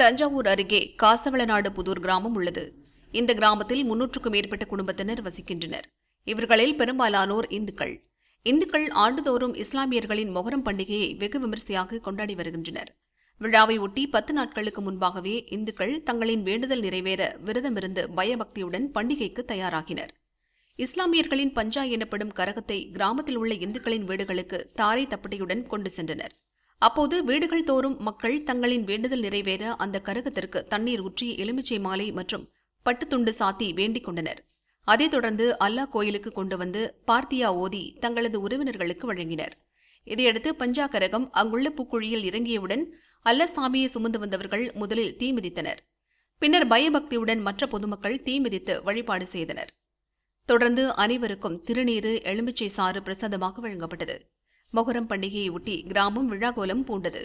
தஞ்சாவூர் அருகே காசவளநாடு புதூர் கிராமம் உள்ளது இந்த கிராமத்தில் முன்னூற்றுக்கும் மேற்பட்ட குடும்பத்தினர் வசிக்கின்றனர் இவர்களில் பெரும்பாலானோர் இந்துக்கள் இந்துக்கள் ஆண்டுதோறும் இஸ்லாமியர்களின் மொகரம் பண்டிகையை வெகு விமரிசையாக கொண்டாடி வருகின்றனர் விழாவை ஒட்டி பத்து நாட்களுக்கு முன்பாகவே இந்துக்கள் தங்களின் வேண்டுதல் நிறைவேற விரதமிருந்து பயபக்தியுடன் பண்டிகைக்கு தயாராகினர் இஸ்லாமியர்களின் பஞ்சா எனப்படும் கரகத்தை கிராமத்தில் உள்ள இந்துக்களின் வீடுகளுக்கு தாரை தப்பட்டையுடன் கொண்டு சென்றனர் அப்போது வீடுகள் தோறும் மக்கள் தங்களின் வேண்டுதல் நிறைவேற அந்த கரகத்திற்கு தண்ணீர் ஊற்றி எலுமிச்சை மாலை மற்றும் பட்டுத்துண்டு சாத்தி வேண்டிக் கொண்டனர் அதைத் தொடர்ந்து அல்லா கோயிலுக்கு கொண்டு வந்து பார்த்தியா ஓதி தங்களது உறவினர்களுக்கு வழங்கினர் இதையடுத்து பஞ்சா கரகம் அங்குள்ள பூக்குழியில் இறங்கியவுடன் அல்ல சாமியை சுமந்து வந்தவர்கள் முதலில் தீ மிதித்தனர் பின்னர் பயபக்தியுடன் மற்ற பொதுமக்கள் தீ மிதித்து வழிபாடு செய்தனர் தொடர்ந்து அனைவருக்கும் திருநீரு எலுமிச்சை சாறு பிரசாதமாக வழங்கப்பட்டது மொகரம் பண்டிகையை ஒட்டி கிராமம் விழாகோலம் பூண்டது